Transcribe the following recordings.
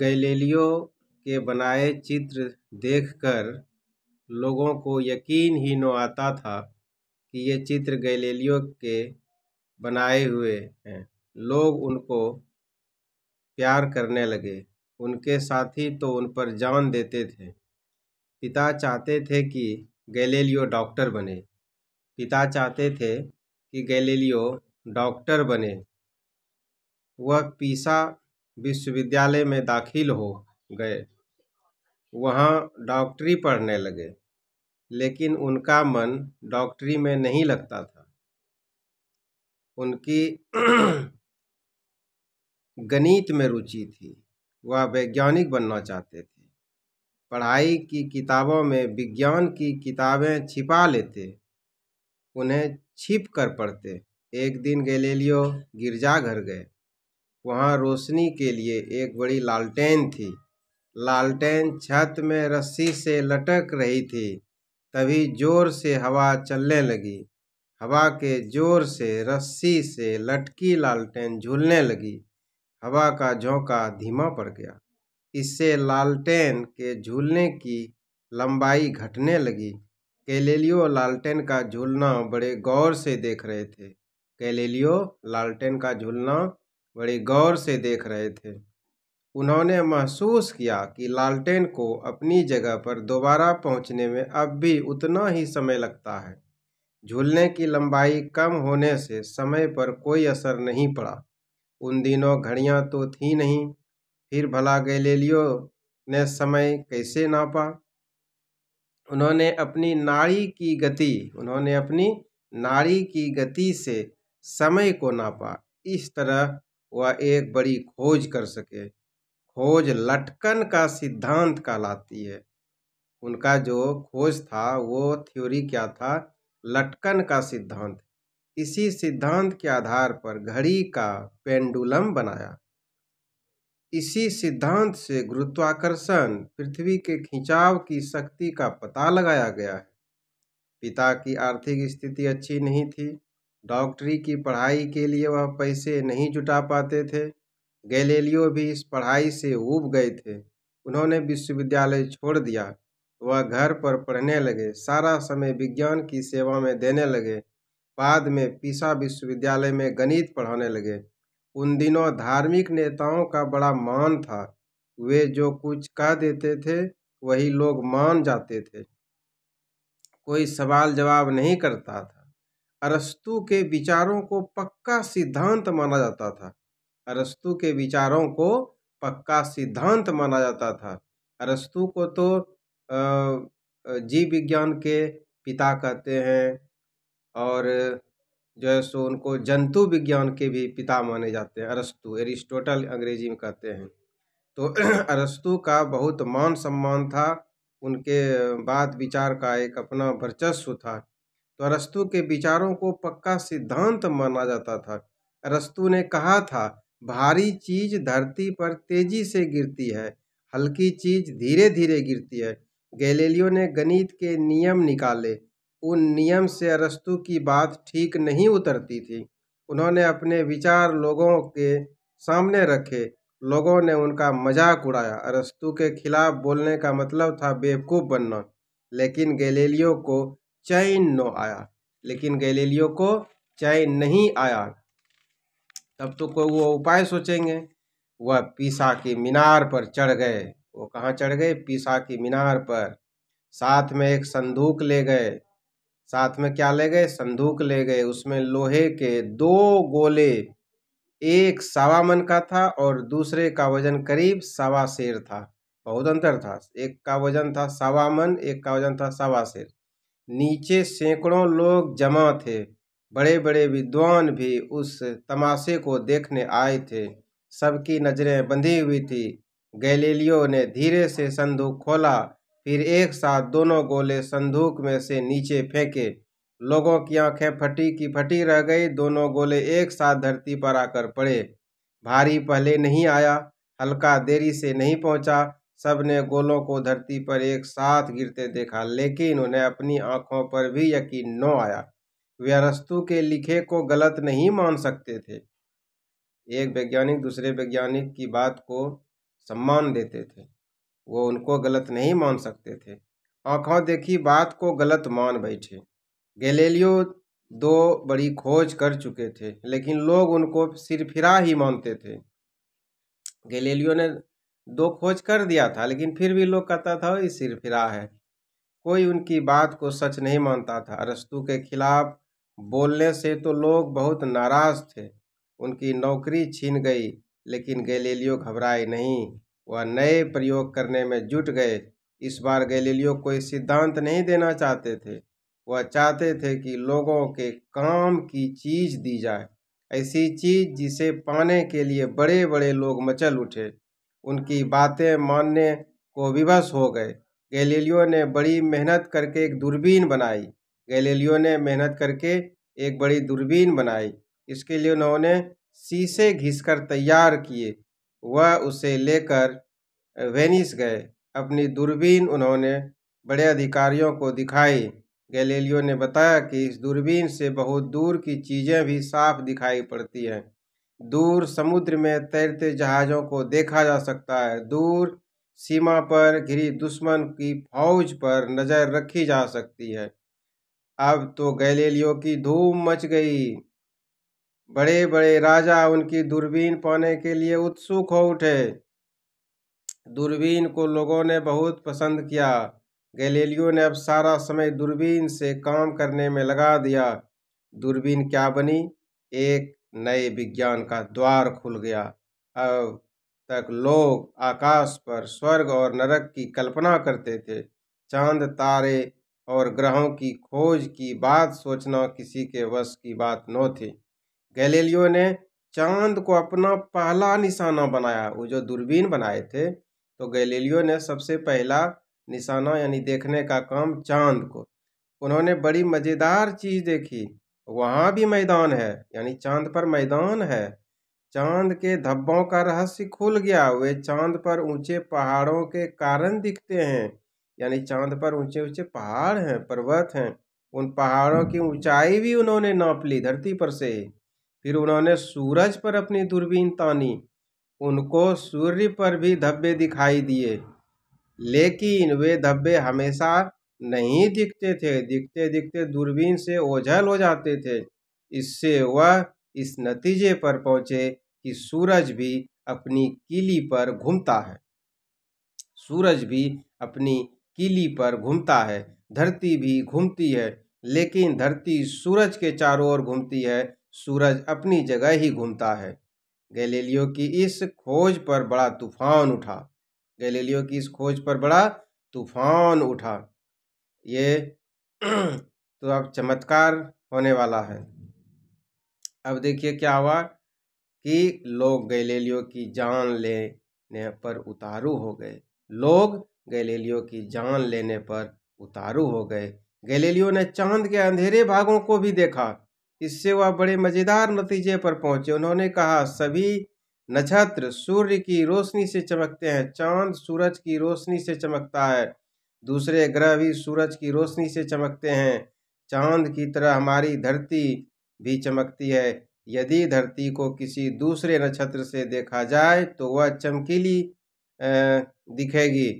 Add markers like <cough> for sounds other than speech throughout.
Galileo के बनाए चित्र देखकर लोगों को यकीन ही न आता था कि ये चित्र गैलीलियो के बनाए हुए हैं लोग उनको प्यार करने लगे उनके साथी तो उन पर जान देते थे पिता चाहते थे कि गैलीलियो डॉक्टर बने पिता चाहते थे कि गैलीलियो डॉक्टर बने वह पीसा विश्वविद्यालय में दाखिल हो गए वहाँ डॉक्टरी पढ़ने लगे लेकिन उनका मन डॉक्टरी में नहीं लगता था उनकी <clears throat> गणित में रुचि थी वह वैज्ञानिक बनना चाहते थे पढ़ाई की किताबों में विज्ञान की किताबें छिपा लेते उन्हें छिप कर पढ़ते एक दिन गैलीलियो गिरजाघर गए वहाँ रोशनी के लिए एक बड़ी लालटेन थी लालटेन छत में रस्सी से लटक रही थी तभी जोर से हवा चलने लगी हवा के जोर से रस्सी से लटकी लालटेन झूलने लगी हवा का झोंका धीमा पड़ गया इससे लालटेन के झूलने की लंबाई घटने लगी कैलेलियो लालटेन का झूलना बड़े गौर से देख रहे थे कैलेलियो लालटेन का झूलना बड़े गौर से देख रहे थे उन्होंने महसूस किया कि लालटेन को अपनी जगह पर दोबारा पहुंचने में अब भी उतना ही समय लगता है झूलने की लंबाई कम होने से समय पर कोई असर नहीं पड़ा उन दिनों घड़ियां तो थी नहीं फिर भला गैलीलियो ने समय कैसे नापा उन्होंने अपनी नाड़ी की गति उन्होंने अपनी नाड़ी की गति से समय को नापा इस तरह वह एक बड़ी खोज कर सके खोज लटकन का सिद्धांत कहलाती है उनका जो खोज था वो थ्योरी क्या था लटकन का सिद्धांत इसी सिद्धांत के आधार पर घड़ी का पेंडुलम बनाया इसी सिद्धांत से गुरुत्वाकर्षण पृथ्वी के खिंचाव की शक्ति का पता लगाया गया है पिता की आर्थिक स्थिति अच्छी नहीं थी डॉक्टरी की पढ़ाई के लिए वह पैसे नहीं जुटा पाते थे गैलेलियो भी इस पढ़ाई से ऊब गए थे उन्होंने विश्वविद्यालय छोड़ दिया वह घर पर पढ़ने लगे सारा समय विज्ञान की सेवा में देने लगे बाद में पीसा विश्वविद्यालय में गणित पढ़ाने लगे उन दिनों धार्मिक नेताओं का बड़ा मान था वे जो कुछ कह देते थे वही लोग मान जाते थे कोई सवाल जवाब नहीं करता था अरस्तु के विचारों को पक्का सिद्धांत माना जाता था अरस्तु के विचारों को पक्का सिद्धांत माना जाता था अरस्तु को तो जीव विज्ञान के पिता कहते हैं और जो है सो उनको जंतु विज्ञान के भी पिता माने जाते हैं अरस्तु एरिस्टोटल अंग्रेजी में कहते हैं तो <clears throat> अरस्तु का बहुत मान सम्मान था उनके बात विचार का एक अपना वर्चस्व था तो अरस्तु के विचारों को पक्का सिद्धांत माना जाता था अरस्तु ने कहा था भारी चीज धरती पर तेजी से गिरती है हल्की चीज धीरे धीरे गिरती है गैलेलियो ने गणित के नियम निकाले उन नियम से अरस्तु की बात ठीक नहीं उतरती थी उन्होंने अपने विचार लोगों के सामने रखे लोगों ने उनका मजाक उड़ाया अरस्तु के खिलाफ बोलने का मतलब था बेवकूफ़ बनना लेकिन गैलेलियो को चैन न आया लेकिन गैलीलियो को चैन नहीं आया तब तो कोई वो उपाय सोचेंगे वह पीसा की मीनार पर चढ़ गए वो कहाँ चढ़ गए पीसा की मीनार पर साथ में एक संदूक ले गए साथ में क्या ले गए संदूक ले गए उसमें लोहे के दो गोले एक सवा मन का था और दूसरे का वजन करीब सवा शेर था बहुत अंतर था एक का वजन था सवा मन एक का वजन था सवा शेर नीचे सैकड़ों लोग जमा थे बड़े बड़े विद्वान भी उस तमाशे को देखने आए थे सबकी नज़रें बंधी हुई थी गैलीलियो ने धीरे से संदूक खोला फिर एक साथ दोनों गोले संदूक में से नीचे फेंके लोगों की आंखें फटी की फटी रह गई दोनों गोले एक साथ धरती पर आकर पड़े भारी पहले नहीं आया हल्का देरी से नहीं पहुंचा सबने गोलों को धरती पर एक साथ गिरते देखा लेकिन उन्हें अपनी आंखों पर भी यकीन न आया वे अरस्तु के लिखे को गलत नहीं मान सकते थे एक वैज्ञानिक दूसरे वैज्ञानिक की बात को सम्मान देते थे वो उनको गलत नहीं मान सकते थे आंखों देखी बात को गलत मान बैठे गलेलियो दो बड़ी खोज कर चुके थे लेकिन लोग उनको सिरफिरा ही मानते थे गलेलियो ने दो खोज कर दिया था लेकिन फिर भी लोग कहता था ये सिर फिरा है कोई उनकी बात को सच नहीं मानता था अरस्तु के खिलाफ बोलने से तो लोग बहुत नाराज थे उनकी नौकरी छीन गई लेकिन गैलीलियो घबराए नहीं वह नए प्रयोग करने में जुट गए इस बार गैलीलियो कोई सिद्धांत नहीं देना चाहते थे वह चाहते थे कि लोगों के काम की चीज दी जाए ऐसी चीज जिसे पाने के लिए बड़े बड़े लोग मचल उठे उनकी बातें मानने को विवश हो गए गैलीलियो ने बड़ी मेहनत करके एक दूरबीन बनाई गैलीलियो ने मेहनत करके एक बड़ी दूरबीन बनाई इसके लिए उन्होंने शीशे घिसकर तैयार किए वह उसे लेकर वेनिस गए अपनी दूरबीन उन्होंने बड़े अधिकारियों को दिखाई गैलीलियो ने बताया कि इस दूरबीन से बहुत दूर की चीज़ें भी साफ दिखाई पड़ती हैं दूर समुद्र में तैरते जहाज़ों को देखा जा सकता है दूर सीमा पर घिरी दुश्मन की फौज पर नज़र रखी जा सकती है अब तो गैलेलियो की धूम मच गई बड़े बड़े राजा उनकी दूरबीन पाने के लिए उत्सुक हो उठे दूरबीन को लोगों ने बहुत पसंद किया गैलेलियो ने अब सारा समय दूरबीन से काम करने में लगा दिया दूरबीन क्या बनी एक नए विज्ञान का द्वार खुल गया अब तक लोग आकाश पर स्वर्ग और नरक की कल्पना करते थे चांद तारे और ग्रहों की खोज की बात सोचना किसी के वश की बात न थी गैलीलियो ने चांद को अपना पहला निशाना बनाया वो जो दूरबीन बनाए थे तो गैलीलियो ने सबसे पहला निशाना यानी देखने का काम चांद को उन्होंने बड़ी मज़ेदार चीज़ देखी वहाँ भी मैदान है यानी चांद पर मैदान है चांद के धब्बों का रहस्य खुल गया वे चांद पर ऊंचे पहाड़ों के कारण दिखते हैं यानी चांद पर ऊंचे ऊंचे पहाड़ हैं पर्वत हैं उन पहाड़ों की ऊंचाई भी उन्होंने नाप ली धरती पर से फिर उन्होंने सूरज पर अपनी दूरबीन तानी उनको सूर्य पर भी धब्बे दिखाई दिए लेकिन वे धब्बे हमेशा नहीं दिखते थे दिखते दिखते दूरबीन से ओझल हो जाते थे इससे वह इस नतीजे पर पहुंचे कि सूरज भी अपनी कीली पर घूमता है सूरज भी अपनी कीली पर घूमता है धरती भी घूमती है लेकिन धरती सूरज के चारों ओर घूमती है सूरज अपनी जगह ही घूमता है गैलीलियो की इस खोज पर बड़ा तूफान उठा गैलीलियो की इस खोज पर बड़ा तूफान उठा ये <clears throat> तो अब चमत्कार होने वाला है अब देखिए क्या हुआ कि लोग गैलेलियो की जान लेने पर उतारू हो गए लोग गैलेलियो की जान लेने पर उतारू हो गए गैलेलियो ने चांद के अंधेरे भागों को भी देखा इससे वह बड़े मज़ेदार नतीजे पर पहुंचे उन्होंने कहा सभी नक्षत्र सूर्य की रोशनी से चमकते हैं चांद सूरज की रोशनी से चमकता है दूसरे ग्रह भी सूरज की रोशनी से चमकते हैं चांद की तरह हमारी धरती भी चमकती है यदि धरती को किसी दूसरे नक्षत्र से देखा जाए तो वह चमकीली दिखेगी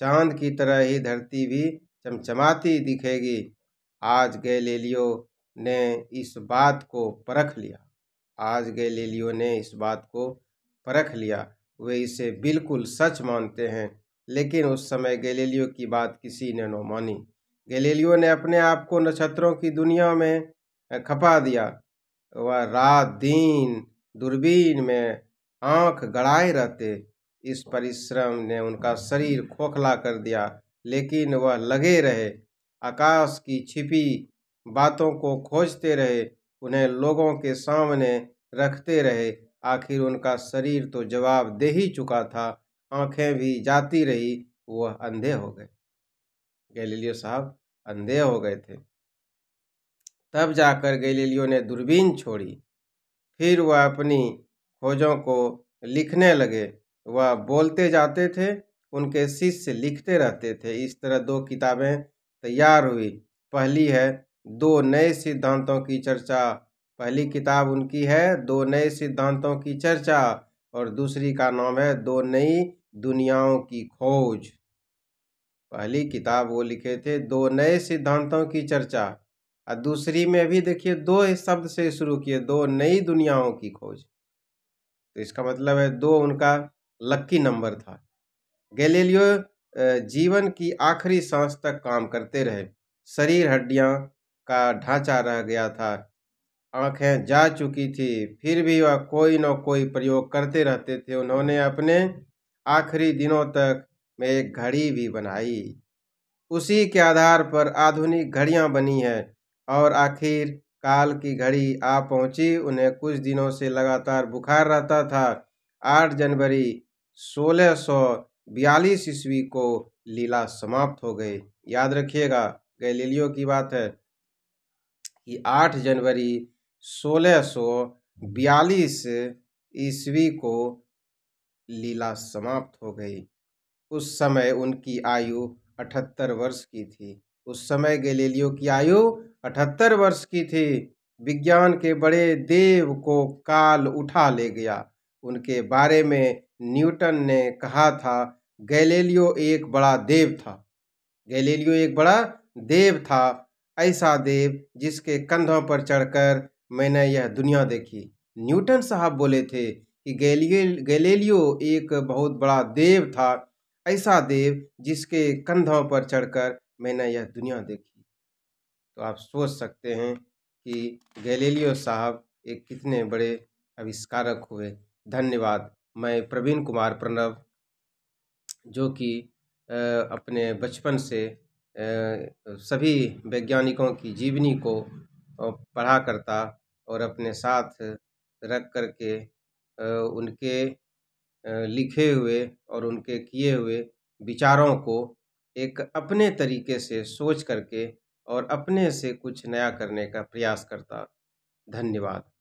चांद की तरह ही धरती भी चमचमाती दिखेगी आज गैलीलियो ने इस बात को परख लिया आज गैलीलियो ने इस बात को परख लिया वे इसे बिल्कुल सच मानते हैं लेकिन उस समय गैलीलियो की बात किसी ने न मानी गैलीलियो ने अपने आप को नक्षत्रों की दुनिया में खपा दिया वह रात दिन दूरबीन में आंख गड़ाए रहते इस परिश्रम ने उनका शरीर खोखला कर दिया लेकिन वह लगे रहे आकाश की छिपी बातों को खोजते रहे उन्हें लोगों के सामने रखते रहे आखिर उनका शरीर तो जवाब दे ही चुका था आंखें भी जाती रही वह अंधे हो गए गैलीलियो साहब अंधे हो गए थे तब जाकर गैलीलियो ने दूरबीन छोड़ी फिर वह अपनी खोजों को लिखने लगे वह बोलते जाते थे उनके शिष्य लिखते रहते थे इस तरह दो किताबें तैयार हुई पहली है दो नए सिद्धांतों की चर्चा पहली किताब उनकी है दो नए सिद्धांतों की चर्चा और दूसरी का नाम है दो नई दुनियाओं की खोज पहली किताब वो लिखे थे दो नए सिद्धांतों की चर्चा और दूसरी में भी देखिए दो शब्द से शुरू किए दो नई दुनियाओं की खोज तो इसका मतलब है दो उनका लक्की नंबर था गैलीलियो जीवन की आखिरी सांस तक काम करते रहे शरीर हड्डियां का ढांचा रह गया था आंखें जा चुकी थी फिर भी वह कोई न कोई प्रयोग करते रहते थे उन्होंने अपने आखिरी दिनों तक में एक घड़ी भी बनाई उसी के आधार पर आधुनिक घड़ियां बनी है और आखिर काल की घड़ी आ पहुंची उन्हें कुछ दिनों से लगातार बुखार रहता था आठ जनवरी सोलह सौ बयालीस ईस्वी को लीला समाप्त हो गई याद रखिएगा गैलीलियो की बात है कि आठ जनवरी सोलह सौ बयालीस ईस्वी को लीला समाप्त हो गई उस समय उनकी आयु अठहत्तर वर्ष की थी उस समय गैलीलियो की आयु अठहत्तर वर्ष की थी विज्ञान के बड़े देव को काल उठा ले गया उनके बारे में न्यूटन ने कहा था गैलीलियो एक बड़ा देव था गैलीलियो एक बड़ा देव था ऐसा देव जिसके कंधों पर चढ़कर मैंने यह दुनिया देखी न्यूटन साहब बोले थे कि गैलियो गैलीलियो एक बहुत बड़ा देव था ऐसा देव जिसके कंधों पर चढ़कर मैंने यह दुनिया देखी तो आप सोच सकते हैं कि गैलीलियो साहब एक कितने बड़े आविष्कारक हुए धन्यवाद मैं प्रवीण कुमार प्रणव जो कि अपने बचपन से सभी वैज्ञानिकों की जीवनी को पढ़ा करता और अपने साथ रख कर के उनके लिखे हुए और उनके किए हुए विचारों को एक अपने तरीके से सोच करके और अपने से कुछ नया करने का प्रयास करता धन्यवाद